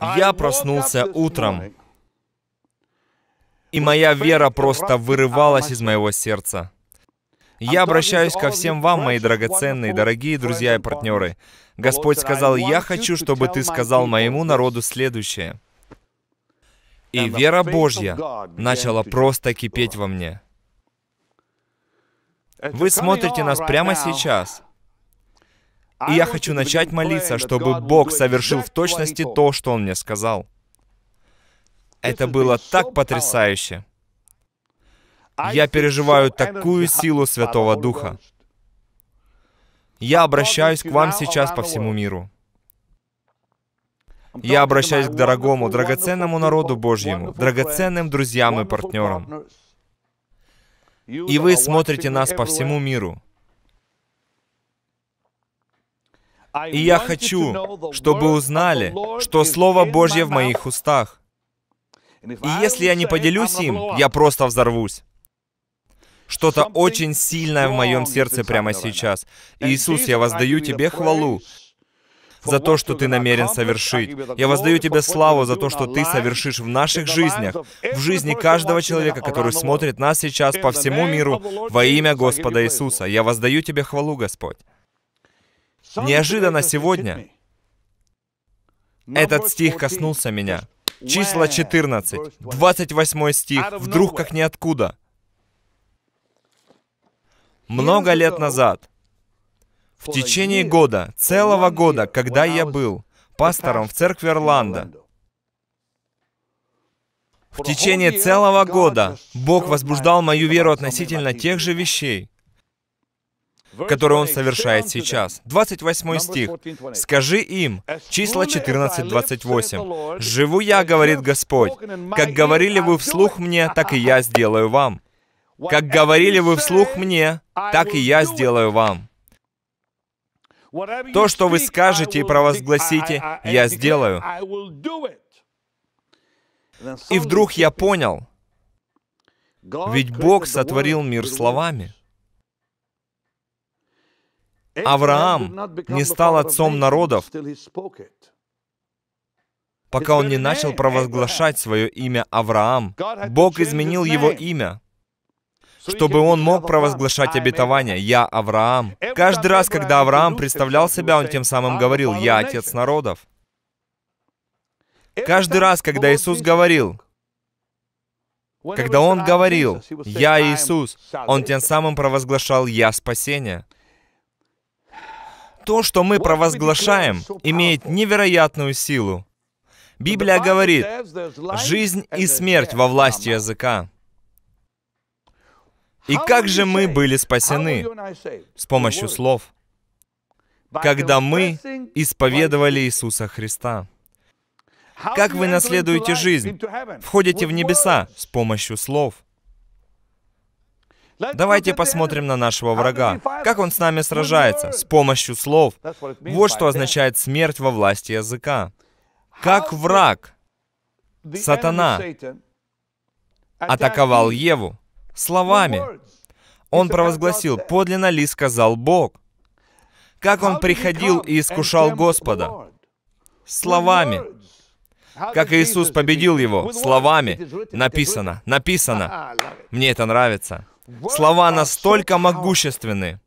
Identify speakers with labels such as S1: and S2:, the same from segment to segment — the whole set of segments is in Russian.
S1: Я проснулся утром, и моя вера просто вырывалась из моего сердца. Я обращаюсь ко всем вам, мои драгоценные, дорогие друзья и партнеры. Господь сказал, «Я хочу, чтобы ты сказал моему народу следующее». И вера Божья начала просто кипеть во мне. Вы смотрите нас прямо сейчас. И я хочу начать молиться, чтобы Бог совершил в точности то, что Он мне сказал. Это было так потрясающе. Я переживаю такую силу Святого Духа. Я обращаюсь к вам сейчас по всему миру. Я обращаюсь к дорогому, драгоценному народу Божьему, драгоценным друзьям и партнерам. И вы смотрите нас по всему миру. И я хочу, чтобы узнали, что Слово Божье в моих устах. И если я не поделюсь им, я просто взорвусь. Что-то очень сильное в моем сердце прямо сейчас. Иисус, я воздаю Тебе хвалу за то, что Ты намерен совершить. Я воздаю Тебе славу за то, что Ты совершишь в наших жизнях, в жизни каждого человека, который смотрит нас сейчас по всему миру, во имя Господа Иисуса. Я воздаю Тебе хвалу, Господь. Неожиданно сегодня этот стих коснулся меня. Числа 14, 28 стих, а вдруг как ниоткуда. Много лет назад, в течение года, целого года, когда я был пастором в церкви Орландо, в течение целого года Бог возбуждал мою веру относительно тех же вещей которое он совершает сейчас. 28 стих. «Скажи им, числа 14-28, «Живу я, — говорит Господь, — как говорили вы вслух мне, так и я сделаю вам. Как говорили вы вслух мне, так и я сделаю вам». То, что вы скажете и провозгласите, я сделаю. И вдруг я понял, ведь Бог сотворил мир словами. Авраам не стал отцом народов, пока он не начал провозглашать свое имя Авраам. Бог изменил его имя, чтобы он мог провозглашать обетование «Я Авраам». Каждый раз, когда Авраам представлял себя, он тем самым говорил «Я отец народов». Каждый раз, когда Иисус говорил, когда он говорил «Я Иисус», он тем самым провозглашал «Я спасение» то, что мы провозглашаем, имеет невероятную силу. Библия говорит, жизнь и смерть во власти языка.
S2: И как же мы были спасены?
S1: С помощью слов. Когда мы исповедовали Иисуса Христа. Как вы наследуете жизнь? Входите в небеса с помощью слов. Давайте посмотрим на нашего врага, как он с нами сражается, с помощью слов. Вот что означает смерть во власти языка. Как враг, сатана, атаковал Еву словами. Он провозгласил, подлинно ли сказал Бог? Как он приходил и искушал Господа? Словами. Как Иисус победил его? Словами. Написано, написано. Мне это нравится. Слова настолько могущественны.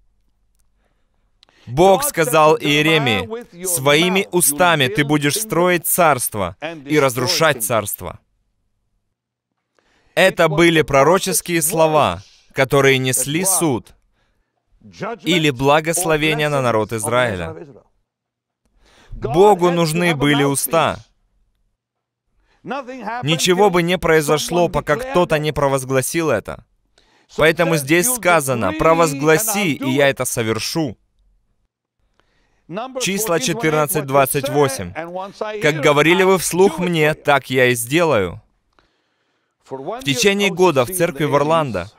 S1: Бог сказал Иеремии, «Своими устами ты будешь строить царство и разрушать царство». Это были пророческие слова, которые несли суд или благословение на народ Израиля. Богу нужны были уста. Ничего бы не произошло, пока кто-то не провозгласил это. Поэтому здесь сказано, «Провозгласи, и я это совершу». Числа 14.28. «Как говорили вы вслух мне, так я и сделаю». В течение года в церкви в Орландо,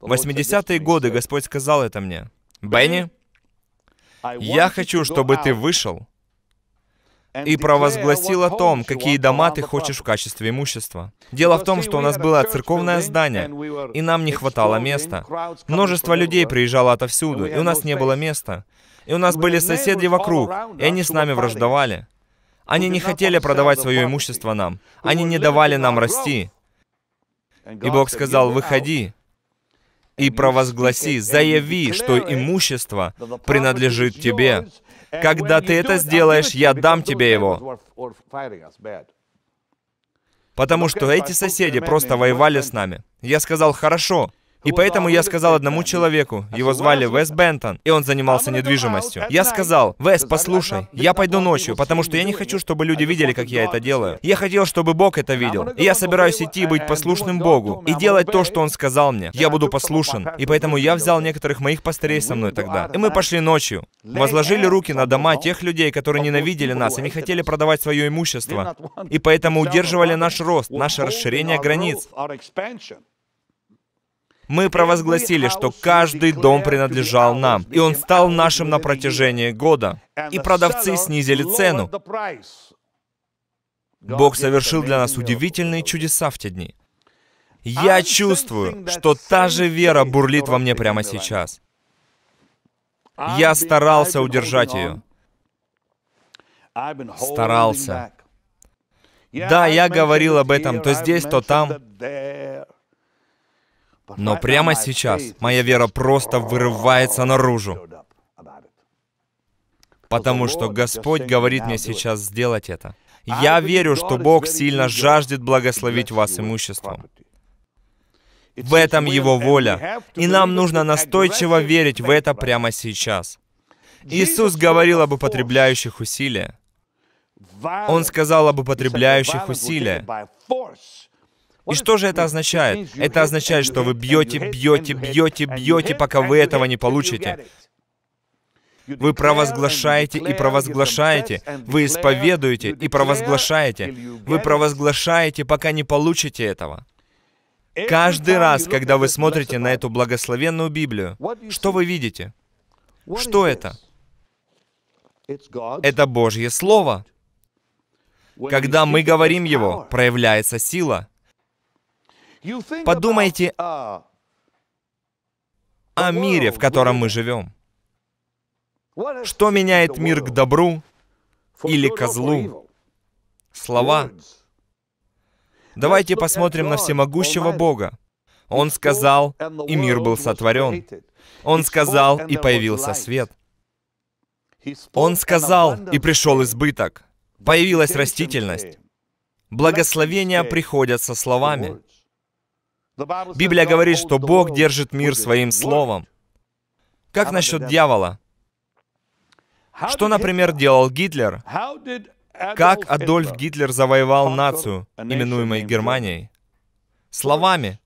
S1: в 80-е годы Господь сказал это мне. «Бенни, я хочу, чтобы ты вышел и провозгласил о том, какие дома ты хочешь в качестве имущества. Дело в том, что у нас было церковное здание, и нам не хватало места. Множество людей приезжало отовсюду, и у нас не было места. И у нас были соседи вокруг, и они с нами враждовали. Они не хотели продавать свое имущество нам. Они не давали нам расти. И Бог сказал, выходи и провозгласи, заяви, что имущество принадлежит тебе, когда ты это сделаешь, я дам тебе его. Потому что эти соседи просто воевали с нами. Я сказал, хорошо, и поэтому а я сказал одному человеку, его звали Вес Бентон, и он занимался а недвижимостью. Я сказал, Вес, послушай, я пойду ночью, потому что я не хочу, чтобы люди а видели, как я это делаю. Я хотел, чтобы Бог это видел. И я собираюсь идти быть послушным Богу, и делать то, что Он сказал мне. Я буду послушен. И поэтому я взял некоторых моих пастырей со мной тогда. И мы пошли ночью. Возложили руки на дома тех людей, которые ненавидели нас и не хотели продавать свое имущество. И поэтому удерживали наш рост, наше расширение границ. Мы провозгласили, что каждый дом принадлежал нам, и он стал нашим на протяжении года. И продавцы снизили цену. Бог совершил для нас удивительные чудеса в те дни. Я чувствую, что та же вера бурлит во мне прямо сейчас. Я старался удержать ее. Старался. Да, я говорил об этом то здесь, то там. Но прямо сейчас моя вера просто вырывается наружу, потому что Господь говорит мне сейчас сделать это. Я верю, что Бог сильно жаждет благословить вас имуществом. В этом Его воля, и нам нужно настойчиво верить в это прямо сейчас. Иисус говорил об употребляющих усилия. Он сказал об употребляющих усилия. И что же это означает? Это означает, что вы бьете, бьете, бьете, бьете, пока вы этого не получите. Вы провозглашаете и провозглашаете. Вы исповедуете и провозглашаете. Вы провозглашаете, пока не получите этого. Каждый раз, когда вы смотрите на эту благословенную Библию, что вы видите? Что это? Это Божье Слово. Когда мы говорим его, проявляется сила. Подумайте о мире, в котором мы живем. Что меняет мир к добру или злу? Слова. Давайте посмотрим на всемогущего Бога. Он сказал, и мир был сотворен. Он сказал, и появился свет. Он сказал, и пришел избыток. Появилась растительность. Благословения приходят со словами. Библия говорит, что Бог держит мир своим словом. Как насчет дьявола? Что, например, делал Гитлер? Как Адольф Гитлер завоевал нацию, именуемой Германией? Словами.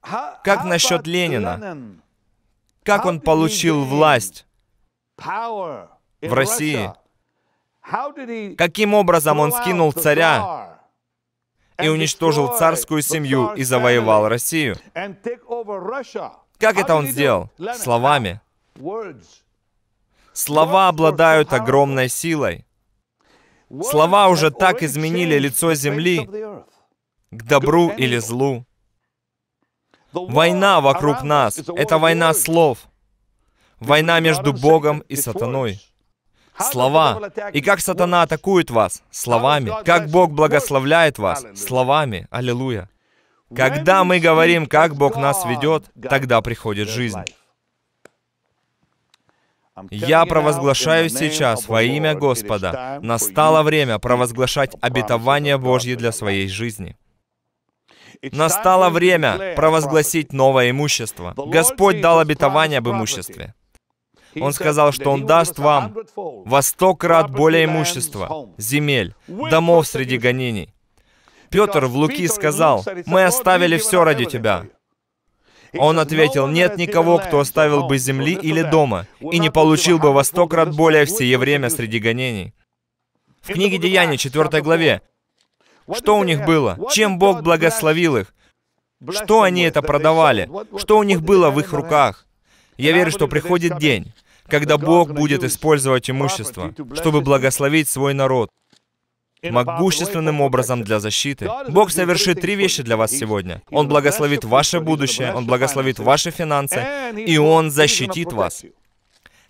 S1: Как насчет Ленина? Как он получил власть в России? Каким образом он скинул царя
S2: и уничтожил
S1: царскую семью и завоевал Россию. Как это он сделал? Словами. Слова обладают огромной силой. Слова уже так изменили лицо земли к добру или злу. Война вокруг нас — это война слов, война между Богом и сатаной. Слова. И как сатана атакует вас? Словами. Как Бог благословляет вас? Словами. Аллилуйя. Когда мы говорим, как Бог нас ведет, тогда приходит жизнь. Я провозглашаю сейчас во имя Господа, настало время провозглашать обетование Божье для своей жизни. Настало время провозгласить новое имущество. Господь дал обетование об имуществе. Он сказал, что Он даст вам во сто крат более имущества, земель, домов среди гонений. Петр в Луки сказал, «Мы оставили все ради тебя». Он ответил, «Нет никого, кто оставил бы земли или дома, и не получил бы во сто крат более в время среди гонений». В книге Деяний, 4 главе, что у них было? Чем Бог благословил их? Что они это продавали? Что у них было в их руках? Я верю, что приходит день, когда Бог будет использовать имущество, чтобы благословить свой народ могущественным образом для защиты. Бог совершит три вещи для вас сегодня. Он благословит ваше будущее, Он благословит ваши финансы, и Он защитит вас.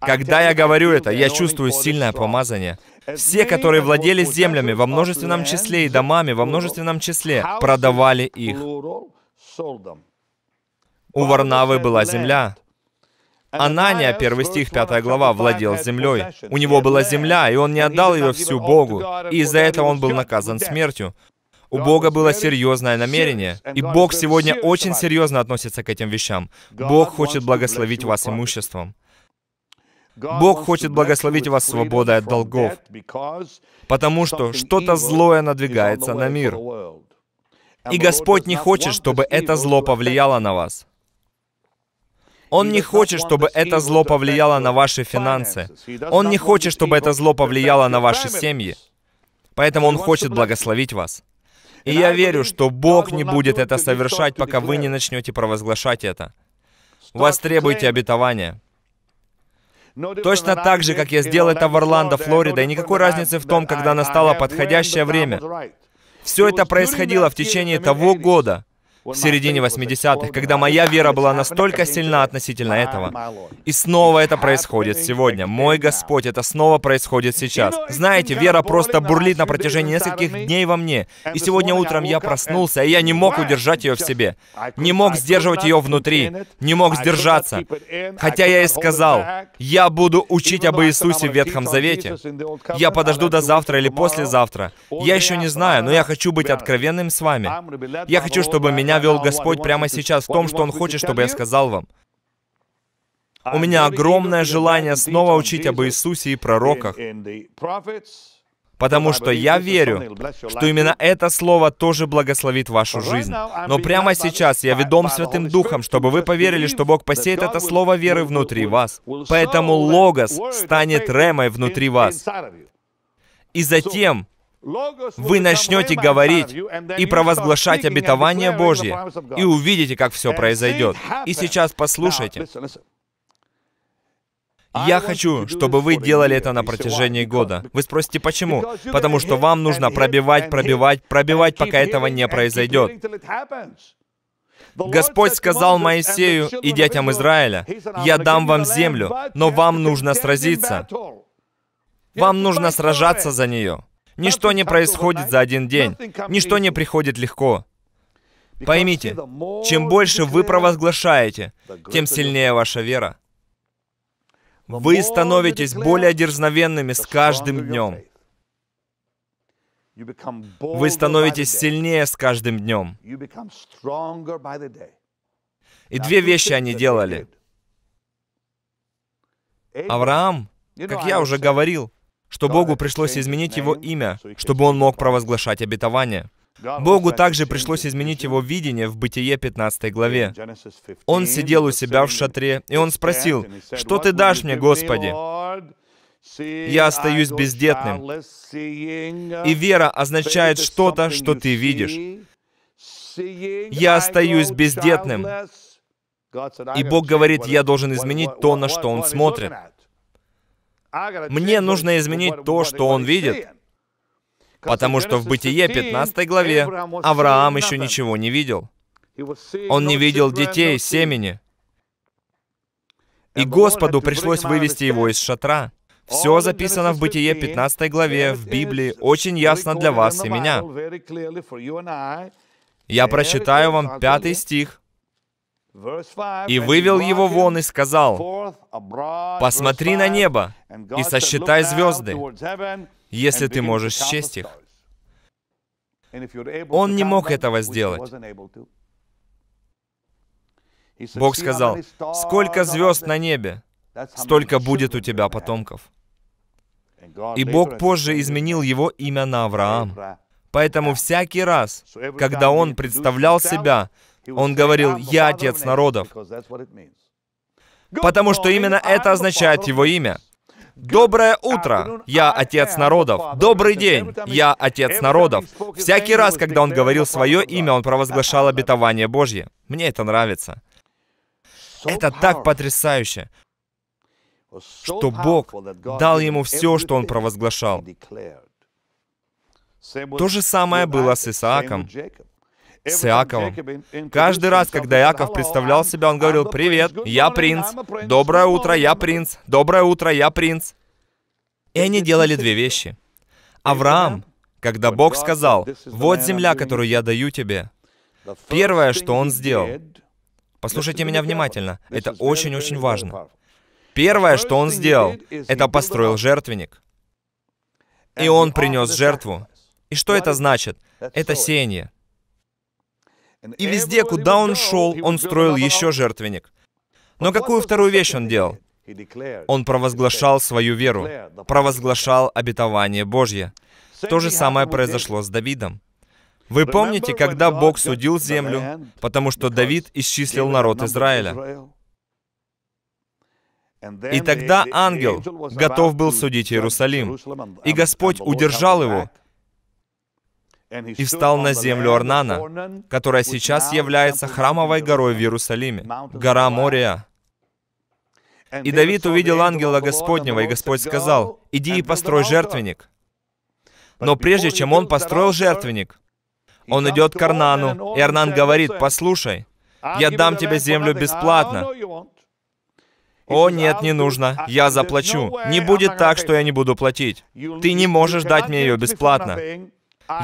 S1: Когда я говорю это, я чувствую сильное помазание. Все, которые владели землями во множественном числе и домами во множественном числе, продавали их. У Варнавы была земля, Анания, первый стих, пятая глава, владел землей. У него была земля, и он не отдал ее всю Богу, и из-за этого он был наказан смертью. У Бога было серьезное намерение, и Бог сегодня очень серьезно относится к этим вещам. Бог хочет благословить вас имуществом. Бог хочет благословить вас свободой от долгов, потому что что-то злое надвигается на мир. И Господь не хочет, чтобы это зло повлияло на вас. Он не хочет, чтобы это зло повлияло на ваши финансы. Он не хочет, чтобы это зло повлияло на ваши семьи. Поэтому Он хочет благословить вас. И я верю, что Бог не будет это совершать, пока вы не начнете провозглашать это. Вас Востребуйте обетования. Точно так же, как я сделал это в Орландо, Флорида, и никакой разницы в том, когда настало подходящее время. Все это происходило в течение того года, в середине 80-х, когда моя вера была настолько сильна относительно этого. И снова это происходит сегодня. Мой Господь, это снова происходит сейчас. Ну, Знаете, вера просто бурлит на протяжении нескольких дней во мне. И сегодня утром я проснулся, и я не мог удержать ее в себе. Не мог сдерживать ее внутри. Не мог сдержаться. Хотя я и сказал, я буду учить об Иисусе в Ветхом Завете. Я подожду до завтра или послезавтра. Я еще не знаю, но я хочу быть откровенным с вами. Я хочу, чтобы меня меня вел Господь прямо сейчас в том, что Он хочет, чтобы я сказал вам. А У меня огромное желание снова учить об Иисусе и пророках,
S2: потому что я верю, что именно
S1: это слово тоже благословит вашу жизнь. Но прямо сейчас я ведом Святым Духом, чтобы вы поверили, что Бог посеет это слово веры внутри вас. Поэтому Логос станет Ремой внутри вас. И затем вы начнете говорить и провозглашать обетование Божье, и увидите, как все произойдет. И сейчас послушайте. Я хочу, чтобы вы делали это на протяжении года. Вы спросите, почему? Потому что вам нужно пробивать, пробивать, пробивать, пока этого не произойдет. Господь сказал Моисею и детям Израиля, «Я дам вам землю, но вам нужно сразиться. Вам нужно сражаться за нее». Ничто не происходит за один день. Ничто не приходит легко. Поймите, чем больше вы провозглашаете, тем сильнее ваша вера. Вы становитесь более дерзновенными с каждым днем. Вы становитесь сильнее с каждым днем. И две вещи они делали. Авраам, как я уже говорил, что Богу пришлось изменить его имя, чтобы он мог провозглашать обетование. Богу также пришлось изменить его видение в Бытие 15 главе. Он сидел у себя в шатре, и он спросил, «Что ты дашь мне, Господи?» Я остаюсь бездетным. И вера означает что-то, что ты видишь. Я остаюсь бездетным. И Бог говорит, я должен изменить то, на что он смотрит. Мне нужно изменить то, что он видит. Потому что в Бытие 15 главе Авраам еще ничего не видел. Он не видел детей, семени. И Господу пришлось вывести его из шатра. Все записано в Бытие 15 главе в Библии очень ясно для вас и меня.
S2: Я прочитаю вам пятый
S1: стих и вывел его вон и сказал, «Посмотри на небо и сосчитай звезды, если ты можешь счесть их». Он не мог этого сделать. Бог сказал, «Сколько звезд на небе, столько будет у тебя потомков». И Бог позже изменил его имя на Авраам. Поэтому всякий раз, когда он представлял себя он говорил, «Я Отец народов», потому что именно это означает его имя. Доброе утро, я отец народов. Добрый день, я отец народов. Всякий раз, когда он говорил свое имя, он провозглашал обетование Божье. Мне это нравится. Это так потрясающе, что Бог дал ему все, что он провозглашал. То же самое было с Исааком с Иаковом. Каждый раз, когда Иаков представлял себя, он говорил, «Привет, я принц. Доброе утро, я принц. Доброе утро, я принц». И они делали две вещи. Авраам, когда Бог сказал, «Вот земля, которую я даю тебе», первое, что он сделал, послушайте меня внимательно, это очень-очень важно. Первое, что он сделал, это построил жертвенник. И он принес жертву. И что это значит? Это сеяние. И везде, куда он шел, он строил еще жертвенник. Но какую вторую вещь он делал? Он провозглашал свою веру, провозглашал обетование Божье. То же самое произошло с Давидом. Вы помните, когда Бог судил землю, потому что Давид исчислил народ Израиля? И тогда ангел готов был судить Иерусалим, и Господь удержал его, и встал на землю Орнана, которая сейчас является храмовой горой в Иерусалиме, гора Мория. И Давид увидел ангела Господнего, и Господь сказал, «Иди и построй жертвенник». Но прежде чем он построил жертвенник, он идет к Арнану, и Арнан говорит, «Послушай, я дам тебе землю бесплатно». «О, нет, не нужно, я заплачу. Не будет так, что я не буду платить. Ты не можешь дать мне ее бесплатно».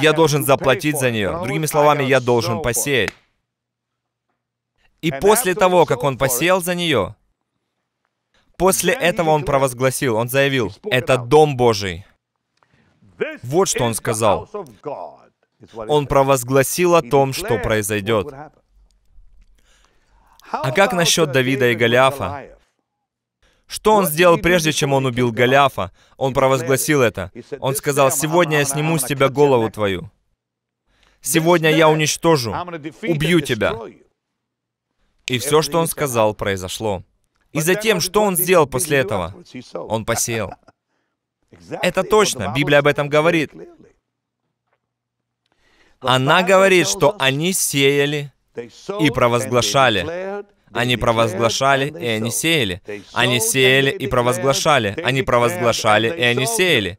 S1: Я должен заплатить за нее. Другими словами, я должен посеять. И после того, как он посеял за нее, после этого он провозгласил, он заявил, «Это Дом Божий». Вот что он сказал. Он провозгласил о том, что произойдет. А как насчет Давида и Голиафа? Что он сделал, прежде чем он убил Голиафа? Он провозгласил это. Он сказал, «Сегодня я сниму с тебя голову твою. Сегодня я уничтожу, убью тебя». И все, что он сказал, произошло. И затем, что он сделал после этого? Он посеял. Это точно, Библия об этом говорит. Она говорит, что они сеяли и провозглашали, они провозглашали, и они сеяли. Они сеяли и провозглашали. Они провозглашали, и они сеяли.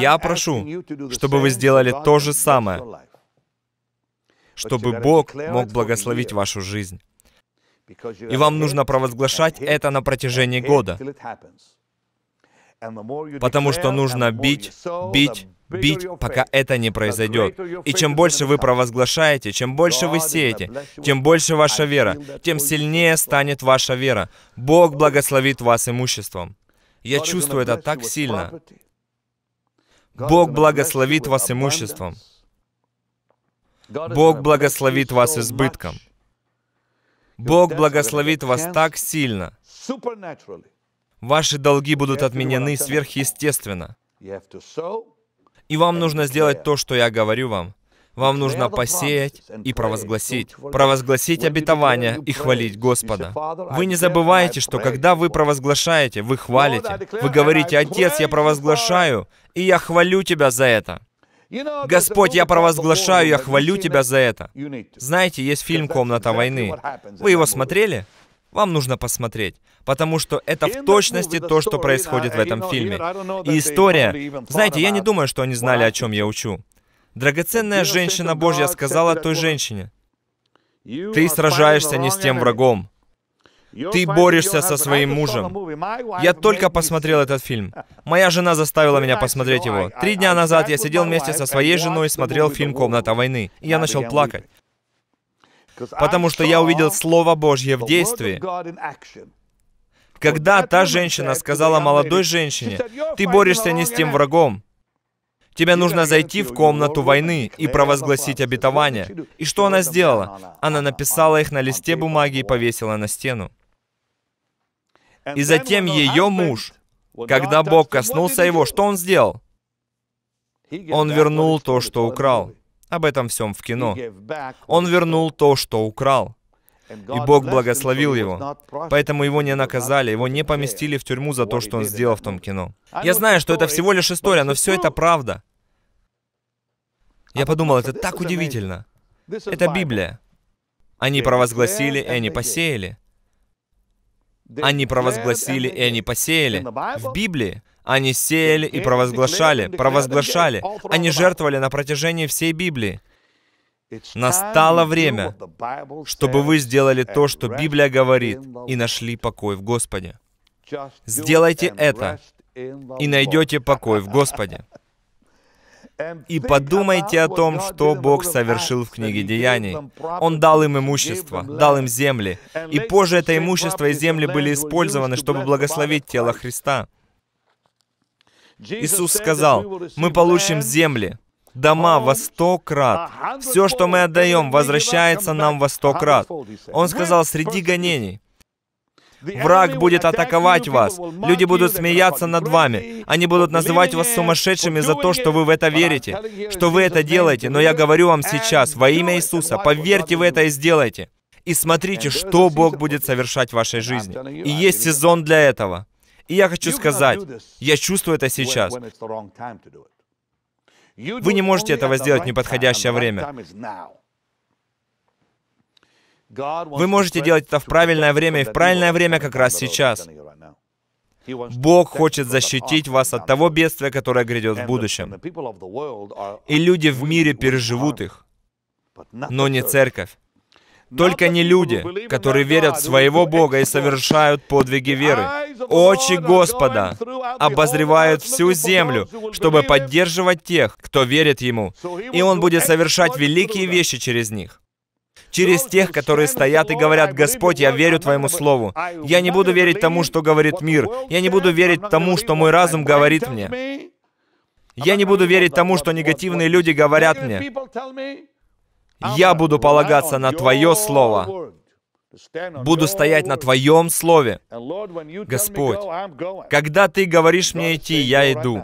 S1: Я прошу, чтобы вы сделали то же самое, чтобы Бог мог благословить вашу жизнь. И вам нужно провозглашать это на протяжении года. Потому что нужно бить, бить, бить, пока это не произойдет. И чем больше вы провозглашаете, чем больше вы сеете, тем больше ваша вера, тем сильнее станет ваша вера. Бог благословит вас имуществом. Я чувствую это так сильно. Бог благословит вас имуществом. Бог благословит вас избытком. Бог благословит вас так сильно. Ваши долги будут отменены сверхъестественно. И вам нужно сделать то, что я говорю вам. Вам нужно посеять и провозгласить. Провозгласить обетование и хвалить Господа. Вы не забывайте, что когда вы провозглашаете, вы хвалите. Вы говорите, «Отец, я провозглашаю, и я хвалю Тебя за это». Господь, я провозглашаю, я хвалю Тебя за это. Знаете, есть фильм «Комната войны». Вы его смотрели? Вам нужно посмотреть, потому что это в точности то, что происходит в этом фильме. И история... Знаете, я не думаю, что они знали, о чем я учу. Драгоценная женщина Божья сказала той женщине, «Ты сражаешься не с тем врагом. Ты борешься со своим мужем. Я только посмотрел этот фильм. Моя жена заставила меня посмотреть его. Три дня назад я сидел вместе со своей женой и смотрел фильм «Комната войны». И я начал плакать потому что я увидел Слово Божье в действии. Когда та женщина сказала молодой женщине, «Ты борешься не с тем врагом, Тебе нужно зайти в комнату войны и провозгласить обетование. И что она сделала? Она написала их на листе бумаги и повесила на стену. И затем ее муж, когда Бог коснулся его, что он сделал? Он вернул то, что украл об этом всем в кино. Он вернул то, что украл. И Бог благословил его. Поэтому его не наказали, его не поместили в тюрьму за то, что он сделал в том кино. Я знаю, что это всего лишь история, но все это правда. Я подумал, это так удивительно. Это Библия. Они провозгласили, и они посеяли. Они провозгласили, и они посеяли. В Библии они сеяли и провозглашали, провозглашали. Они жертвовали на протяжении всей Библии. Настало время, чтобы вы сделали то, что Библия говорит, и нашли покой в Господе. Сделайте это, и найдете покой в Господе. И подумайте о том, что Бог совершил в книге Деяний. Он дал им имущество, дал им земли, и позже это имущество и земли были использованы, чтобы благословить тело Христа. Иисус сказал, мы получим земли, дома во сто крат. Все, что мы отдаем, возвращается нам во сто крат. Он сказал, среди гонений. Враг будет атаковать вас. Люди будут смеяться над вами. Они будут называть вас сумасшедшими за то, что вы в это верите, что вы это делаете. Но я говорю вам сейчас, во имя Иисуса, поверьте в это и сделайте. И смотрите, что Бог будет совершать в вашей жизни. И есть сезон для этого. И я хочу сказать, я чувствую это сейчас. Вы не можете этого сделать в неподходящее время. Вы можете делать это в правильное время, и в правильное время как раз сейчас. Бог хочет защитить вас от того бедствия, которое грядет в будущем. И люди в мире переживут их, но не церковь. Только не люди, которые верят в своего Бога и совершают подвиги веры. Очи Господа обозревают всю землю, чтобы поддерживать тех, кто верит Ему, и Он будет совершать великие вещи через них через тех, которые стоят и говорят, «Господь, я верю Твоему Слову. Я не буду верить тому, что говорит мир. Я не буду верить тому, что мой разум говорит мне. Я не буду верить тому, что негативные люди говорят мне. Я буду полагаться на Твое Слово. Буду стоять на Твоем Слове. Господь, когда Ты говоришь мне идти, я иду.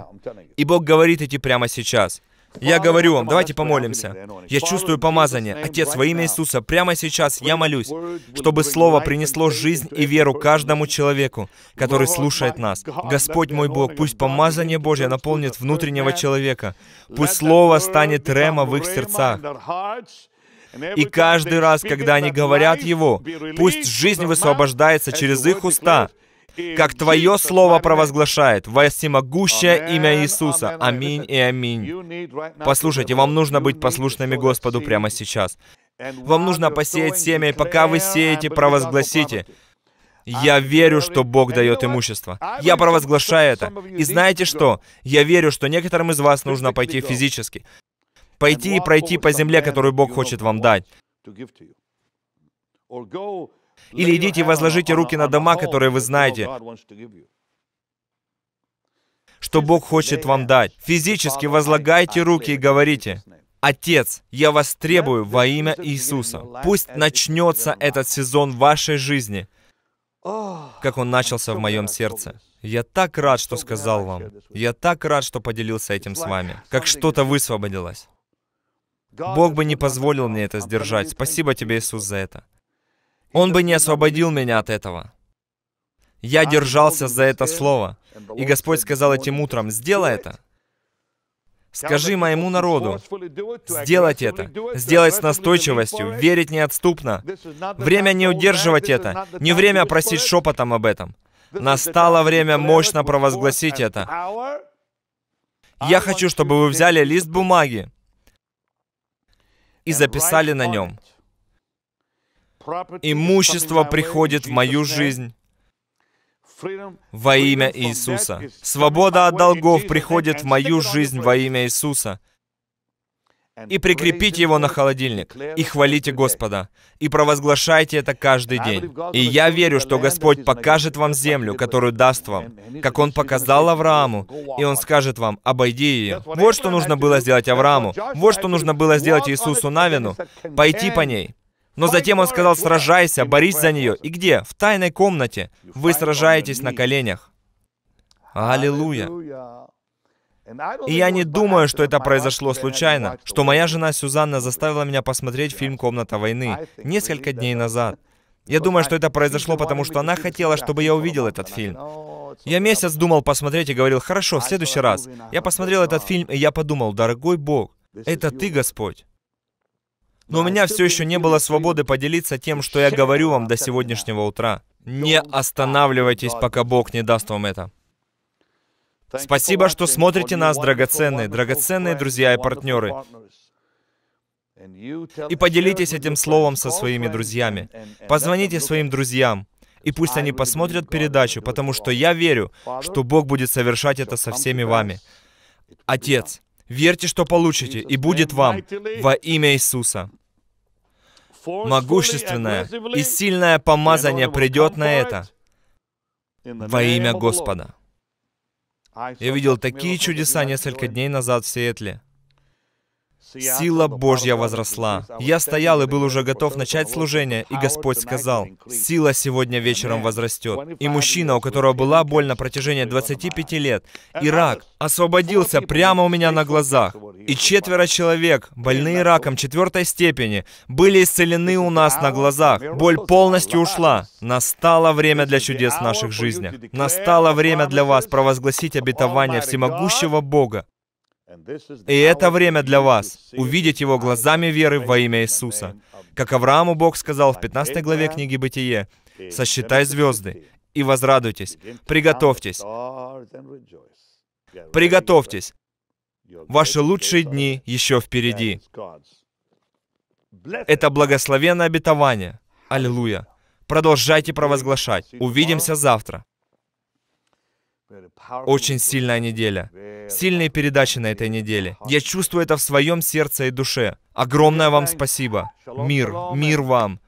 S1: И Бог говорит идти прямо сейчас. Я говорю вам, давайте помолимся. Я чувствую помазание. Отец, во имя Иисуса, прямо сейчас я молюсь, чтобы Слово принесло жизнь и веру каждому человеку, который слушает нас. Господь мой Бог, пусть помазание Божье наполнит внутреннего человека. Пусть Слово станет рема в их сердцах. И каждый раз, когда они говорят его, пусть жизнь высвобождается через их уста, как Твое Слово провозглашает, во всемогущее имя Иисуса. Аминь и аминь. Послушайте, вам нужно быть послушными Господу прямо сейчас. Вам нужно посеять семя, и пока вы сеете, провозгласите. Я верю, что Бог дает имущество. Я провозглашаю это. И знаете что? Я верю, что некоторым из вас нужно пойти физически. Пойти и пройти по земле, которую Бог хочет вам дать. Или идите и возложите руки на дома, которые вы знаете, что Бог хочет вам дать. Физически возлагайте руки и говорите, «Отец, я вас требую во имя Иисуса. Пусть начнется этот сезон вашей жизни, как он начался в моем сердце. Я так рад, что сказал вам. Я так рад, что поделился этим с вами. Как что-то высвободилось. Бог бы не позволил мне это сдержать. Спасибо тебе, Иисус, за это. Он бы не освободил меня от этого. Я держался за это слово. И Господь сказал этим утром, сделай это. Скажи моему народу, сделать это, сделать с настойчивостью, верить неотступно. Время не удерживать это, не время просить шепотом об этом. Настало время мощно провозгласить это. Я хочу, чтобы вы взяли лист бумаги и записали на нем. Имущество приходит в мою жизнь во имя Иисуса. Свобода от долгов приходит в мою жизнь во имя Иисуса. И прикрепите его на холодильник, и хвалите Господа, и провозглашайте это каждый день. И я верю, что Господь покажет вам землю, которую даст вам, как Он показал Аврааму, и Он скажет вам, обойди ее. Вот что нужно было сделать Аврааму, вот что нужно было сделать Иисусу Навину, пойти по ней, но затем он сказал, сражайся, борись за нее. И где? В тайной комнате. Вы сражаетесь на коленях. Аллилуйя. И я не думаю, что это произошло случайно, что моя жена Сюзанна заставила меня посмотреть фильм «Комната войны» несколько дней назад. Я думаю, что это произошло, потому что она хотела, чтобы я увидел этот фильм. Я месяц думал посмотреть и говорил, хорошо, в следующий раз. Я посмотрел этот фильм, и я подумал, дорогой Бог, это Ты, Господь. Но у меня все еще не было свободы поделиться тем, что я говорю вам до сегодняшнего утра. Не останавливайтесь, пока Бог не даст вам это. Спасибо, что смотрите нас, драгоценные, драгоценные друзья и партнеры. И поделитесь этим словом со своими друзьями. Позвоните своим друзьям, и пусть они посмотрят передачу, потому что я верю, что Бог будет совершать это со всеми вами. Отец, Верьте, что получите, и будет вам во имя Иисуса. Могущественное и сильное помазание придет на это во имя Господа. Я видел такие чудеса несколько дней назад в Сиэтле.
S2: Сила
S1: Божья возросла. Я стоял и был уже готов начать служение, и Господь сказал, «Сила сегодня вечером возрастет». И мужчина, у которого была боль на протяжении 25 лет, и рак, освободился прямо у меня на глазах. И четверо человек, больные раком четвертой степени, были исцелены у нас на глазах. Боль полностью ушла. Настало время для чудес в наших жизнях. Настало время для вас провозгласить обетование всемогущего Бога. И это время для вас — увидеть его глазами веры во имя Иисуса. Как Аврааму Бог сказал в 15 главе книги «Бытие», «Сосчитай звезды и возрадуйтесь, приготовьтесь, приготовьтесь, ваши лучшие дни еще впереди». Это благословенное обетование. Аллилуйя. Продолжайте провозглашать. Увидимся завтра. Очень сильная неделя. Сильные передачи на этой неделе. Я чувствую это в своем сердце и душе. Огромное вам спасибо. Мир, мир вам.